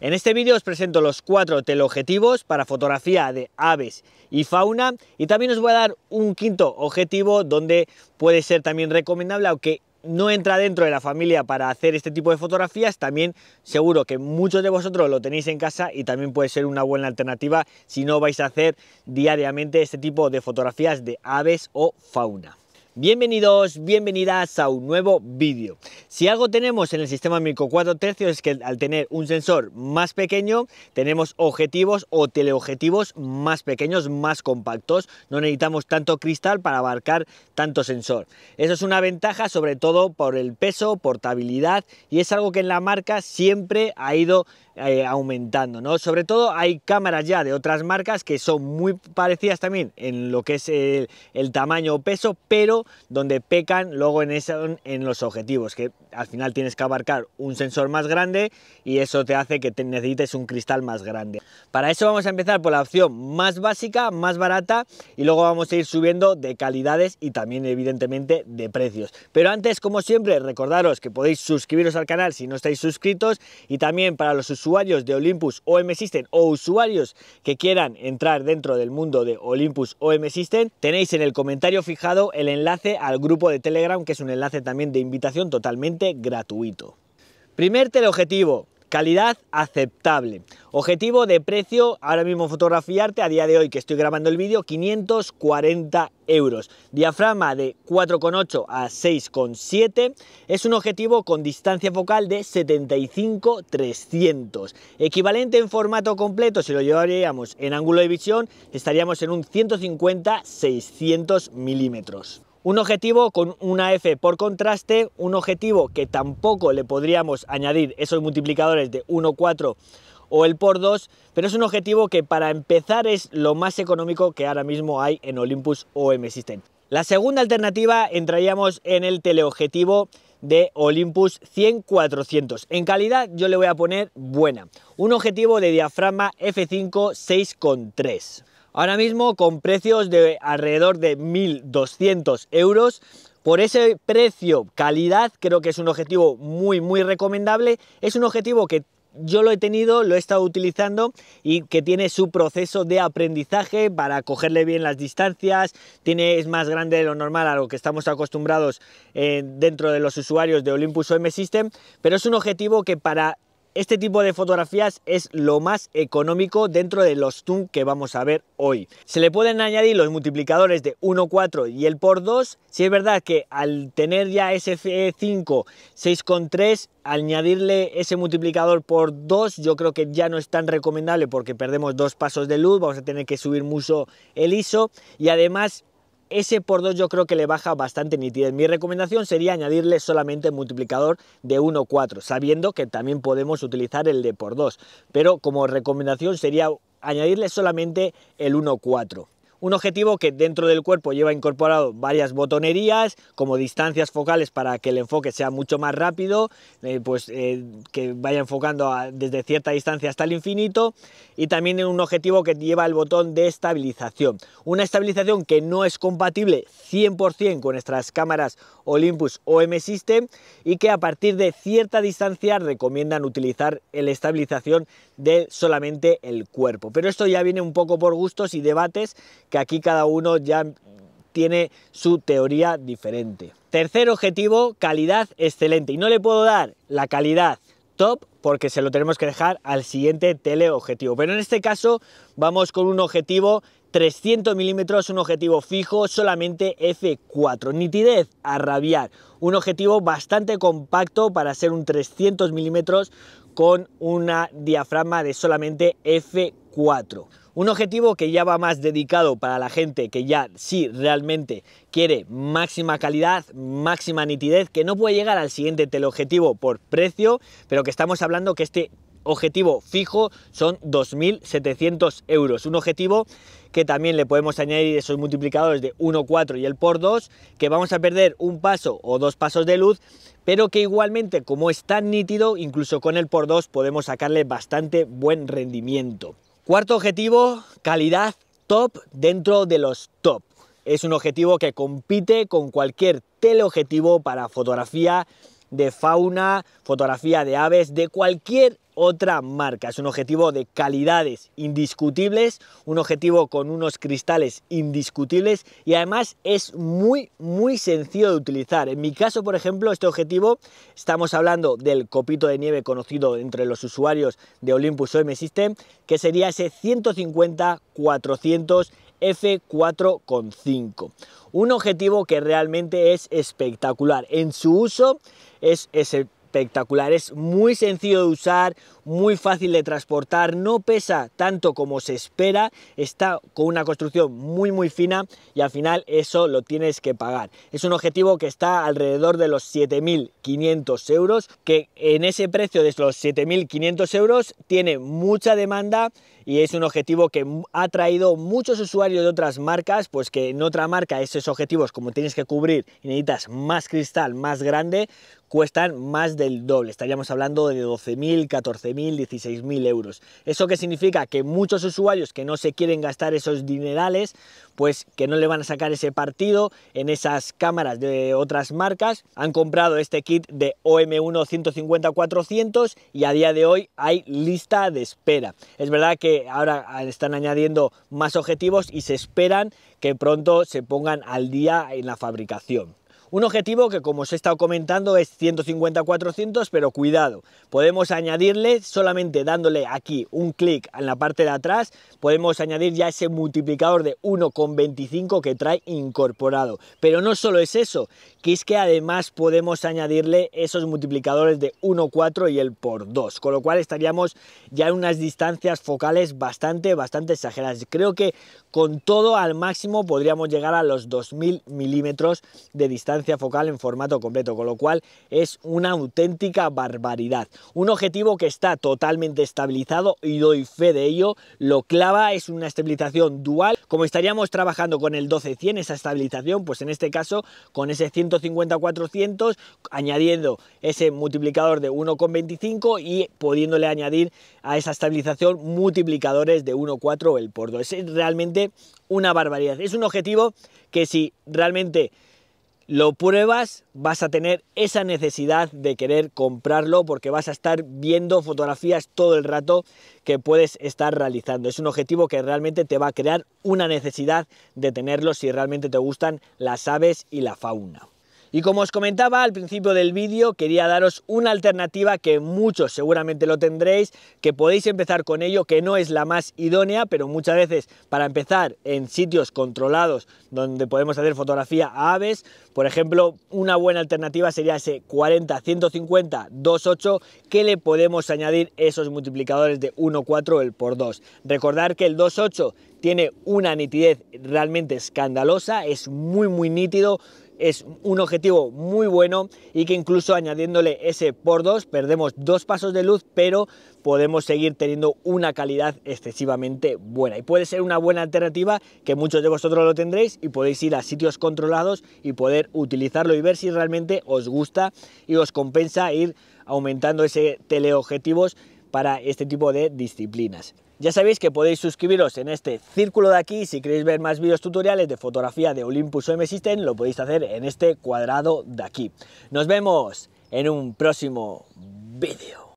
En este vídeo os presento los cuatro teleobjetivos para fotografía de aves y fauna y también os voy a dar un quinto objetivo donde puede ser también recomendable, aunque no entra dentro de la familia para hacer este tipo de fotografías, también seguro que muchos de vosotros lo tenéis en casa y también puede ser una buena alternativa si no vais a hacer diariamente este tipo de fotografías de aves o fauna. Bienvenidos, bienvenidas a un nuevo vídeo. Si algo tenemos en el sistema micro 4 tercios es que al tener un sensor más pequeño, tenemos objetivos o teleobjetivos más pequeños, más compactos. No necesitamos tanto cristal para abarcar tanto sensor. Eso es una ventaja sobre todo por el peso, portabilidad y es algo que en la marca siempre ha ido eh, aumentando. ¿no? Sobre todo hay cámaras ya de otras marcas que son muy parecidas también en lo que es el tamaño o peso, pero donde pecan luego en, en los objetivos, que al final tienes que abarcar un sensor más grande y eso te hace que te necesites un cristal más grande. Para eso vamos a empezar por la opción más básica, más barata y luego vamos a ir subiendo de calidades y también evidentemente de precios. Pero antes, como siempre, recordaros que podéis suscribiros al canal si no estáis suscritos y también para los usuarios de Olympus OM System o usuarios que quieran entrar dentro del mundo de Olympus OM System, tenéis en el comentario fijado el enlace al grupo de Telegram, que es un enlace también de invitación totalmente gratuito. Primer teleobjetivo, calidad aceptable. Objetivo de precio, ahora mismo fotografiarte, a día de hoy que estoy grabando el vídeo, 540 euros. Diafragma de 4,8 a 6,7. Es un objetivo con distancia focal de 75-300. Equivalente en formato completo, si lo llevaríamos en ángulo de visión, estaríamos en un 150-600 milímetros. Un objetivo con una F por contraste, un objetivo que tampoco le podríamos añadir esos multiplicadores de 1, 4 o el por 2, pero es un objetivo que para empezar es lo más económico que ahora mismo hay en Olympus OM System. La segunda alternativa entraríamos en el teleobjetivo de Olympus 100-400. En calidad yo le voy a poner buena. Un objetivo de diafragma F5 6.3. Ahora mismo con precios de alrededor de 1.200 euros. Por ese precio, calidad, creo que es un objetivo muy, muy recomendable. Es un objetivo que yo lo he tenido, lo he estado utilizando y que tiene su proceso de aprendizaje para cogerle bien las distancias, tiene, es más grande de lo normal a lo que estamos acostumbrados eh, dentro de los usuarios de Olympus OM System, pero es un objetivo que para este tipo de fotografías es lo más económico dentro de los zoom que vamos a ver hoy. Se le pueden añadir los multiplicadores de 1.4 y el por 2. Si es verdad que al tener ya SF5 6,3 añadirle ese multiplicador por 2 yo creo que ya no es tan recomendable porque perdemos dos pasos de luz, vamos a tener que subir mucho el ISO y además ese por 2 yo creo que le baja bastante nitidez. Mi recomendación sería añadirle solamente el multiplicador de 1,4, sabiendo que también podemos utilizar el de por 2, pero como recomendación sería añadirle solamente el 1,4. Un objetivo que dentro del cuerpo lleva incorporado varias botonerías, como distancias focales para que el enfoque sea mucho más rápido, eh, pues eh, que vaya enfocando desde cierta distancia hasta el infinito, y también un objetivo que lleva el botón de estabilización. Una estabilización que no es compatible 100% con nuestras cámaras Olympus OM System y que a partir de cierta distancia recomiendan utilizar la estabilización de solamente el cuerpo. Pero esto ya viene un poco por gustos y debates que aquí cada uno ya tiene su teoría diferente. Tercer objetivo, calidad excelente. Y no le puedo dar la calidad top porque se lo tenemos que dejar al siguiente teleobjetivo. Pero en este caso vamos con un objetivo 300 milímetros, un objetivo fijo, solamente F4. Nitidez a rabiar. Un objetivo bastante compacto para ser un 300 milímetros con una diafragma de solamente F4. Un objetivo que ya va más dedicado para la gente que ya sí realmente quiere máxima calidad, máxima nitidez, que no puede llegar al siguiente teleobjetivo por precio, pero que estamos hablando que este objetivo fijo son 2.700 euros. Un objetivo que también le podemos añadir esos multiplicadores de 1.4 y el por 2, que vamos a perder un paso o dos pasos de luz, pero que igualmente como es tan nítido, incluso con el por 2 podemos sacarle bastante buen rendimiento. Cuarto objetivo, calidad top dentro de los top. Es un objetivo que compite con cualquier teleobjetivo para fotografía de fauna, fotografía de aves, de cualquier otra marca. Es un objetivo de calidades indiscutibles, un objetivo con unos cristales indiscutibles y además es muy, muy sencillo de utilizar. En mi caso, por ejemplo, este objetivo, estamos hablando del copito de nieve conocido entre los usuarios de Olympus OM System, que sería ese 150-400 F4,5. Un objetivo que realmente es espectacular. En su uso es, ese espectacular. Es muy sencillo de usar, muy fácil de transportar, no pesa tanto como se espera, está con una construcción muy muy fina y al final eso lo tienes que pagar. Es un objetivo que está alrededor de los 7.500 euros, que en ese precio de los 7.500 euros tiene mucha demanda y es un objetivo que ha traído muchos usuarios de otras marcas, pues que en otra marca esos objetivos como tienes que cubrir y necesitas más cristal más grande, cuestan más del doble. Estaríamos hablando de 12.000, 14.000, 16.000 euros. ¿Eso que significa? Que muchos usuarios que no se quieren gastar esos dinerales, pues que no le van a sacar ese partido en esas cámaras de otras marcas, han comprado este kit de OM1 150-400 y a día de hoy hay lista de espera. Es verdad que ahora están añadiendo más objetivos y se esperan que pronto se pongan al día en la fabricación. Un objetivo que, como os he estado comentando, es 150-400, pero cuidado, podemos añadirle solamente dándole aquí un clic en la parte de atrás, podemos añadir ya ese multiplicador de 1,25 que trae incorporado. Pero no solo es eso, que es que además podemos añadirle esos multiplicadores de 1,4 y el por 2, con lo cual estaríamos ya en unas distancias focales bastante, bastante exageradas. Creo que con todo al máximo podríamos llegar a los 2.000 milímetros de distancia focal en formato completo, con lo cual es una auténtica barbaridad. Un objetivo que está totalmente estabilizado y doy fe de ello, lo clava, es una estabilización dual, como estaríamos trabajando con el 12-100, esa estabilización, pues en este caso con ese 150-400, añadiendo ese multiplicador de 1,25 y pudiéndole añadir a esa estabilización multiplicadores de 1,4 el por 2. Es realmente una barbaridad. Es un objetivo que si realmente lo pruebas, vas a tener esa necesidad de querer comprarlo porque vas a estar viendo fotografías todo el rato que puedes estar realizando. Es un objetivo que realmente te va a crear una necesidad de tenerlo si realmente te gustan las aves y la fauna. Y como os comentaba al principio del vídeo, quería daros una alternativa que muchos seguramente lo tendréis, que podéis empezar con ello, que no es la más idónea, pero muchas veces para empezar en sitios controlados donde podemos hacer fotografía a aves, por ejemplo, una buena alternativa sería ese 40, 150, 28, que le podemos añadir esos multiplicadores de 1, 4, el por 2. Recordar que el 28 tiene una nitidez realmente escandalosa, es muy muy nítido, es un objetivo muy bueno y que incluso añadiéndole ese por 2 perdemos dos pasos de luz, pero podemos seguir teniendo una calidad excesivamente buena. Y puede ser una buena alternativa que muchos de vosotros lo tendréis y podéis ir a sitios controlados y poder utilizarlo y ver si realmente os gusta y os compensa ir aumentando ese teleobjetivos para este tipo de disciplinas. Ya sabéis que podéis suscribiros en este círculo de aquí, si queréis ver más vídeos tutoriales de fotografía de Olympus OM System, lo podéis hacer en este cuadrado de aquí. Nos vemos en un próximo vídeo.